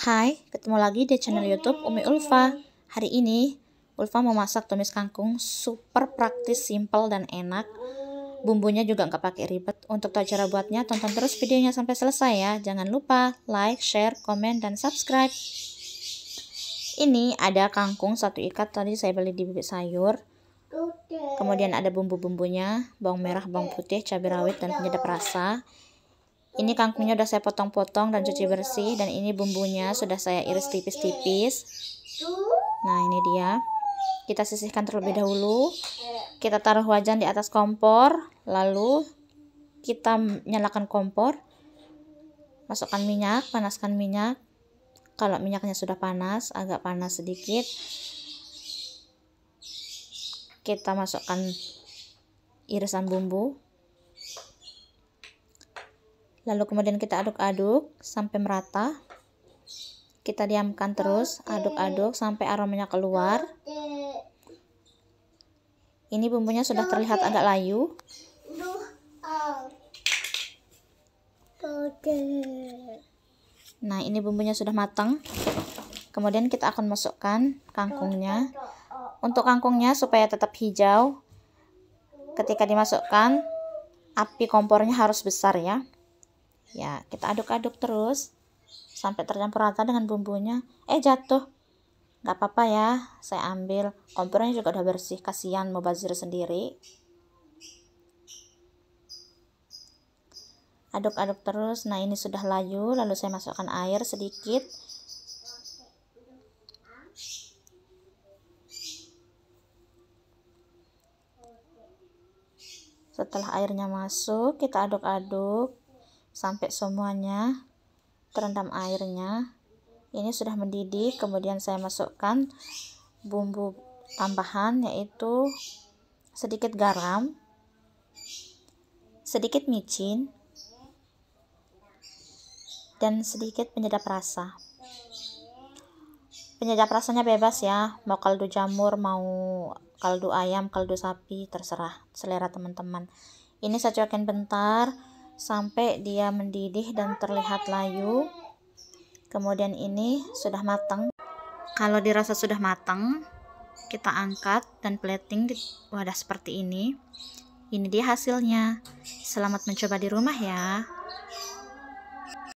Hai, ketemu lagi di channel YouTube Umi Ulfa. Hari ini Ulfa mau masak tumis kangkung super praktis, simple dan enak. Bumbunya juga nggak pakai ribet. Untuk tahu cara buatnya, tonton terus videonya sampai selesai ya. Jangan lupa like, share, komen dan subscribe. Ini ada kangkung satu ikat tadi saya beli di bibit sayur. Kemudian ada bumbu-bumbunya, bawang merah, bawang putih, cabai rawit dan penyedap rasa. Ini kangkungnya sudah saya potong-potong dan cuci bersih dan ini bumbunya sudah saya iris tipis-tipis. Nah, ini dia. Kita sisihkan terlebih dahulu. Kita taruh wajan di atas kompor, lalu kita nyalakan kompor. Masukkan minyak, panaskan minyak. Kalau minyaknya sudah panas, agak panas sedikit. Kita masukkan irisan bumbu lalu kemudian kita aduk-aduk sampai merata kita diamkan terus aduk-aduk sampai aromanya keluar ini bumbunya sudah terlihat agak layu nah ini bumbunya sudah matang kemudian kita akan masukkan kangkungnya untuk kangkungnya supaya tetap hijau ketika dimasukkan api kompornya harus besar ya ya kita aduk-aduk terus sampai tercampur rata dengan bumbunya eh jatuh nggak apa-apa ya saya ambil kompornya juga udah bersih kasihan mau bazir sendiri aduk-aduk terus nah ini sudah layu lalu saya masukkan air sedikit setelah airnya masuk kita aduk-aduk sampai semuanya terendam airnya ini sudah mendidih kemudian saya masukkan bumbu tambahan yaitu sedikit garam sedikit micin dan sedikit penyedap rasa penyedap rasanya bebas ya mau kaldu jamur mau kaldu ayam kaldu sapi terserah selera teman-teman ini saya cuekin bentar sampai dia mendidih dan terlihat layu kemudian ini sudah matang kalau dirasa sudah matang kita angkat dan plating di wadah seperti ini ini dia hasilnya selamat mencoba di rumah ya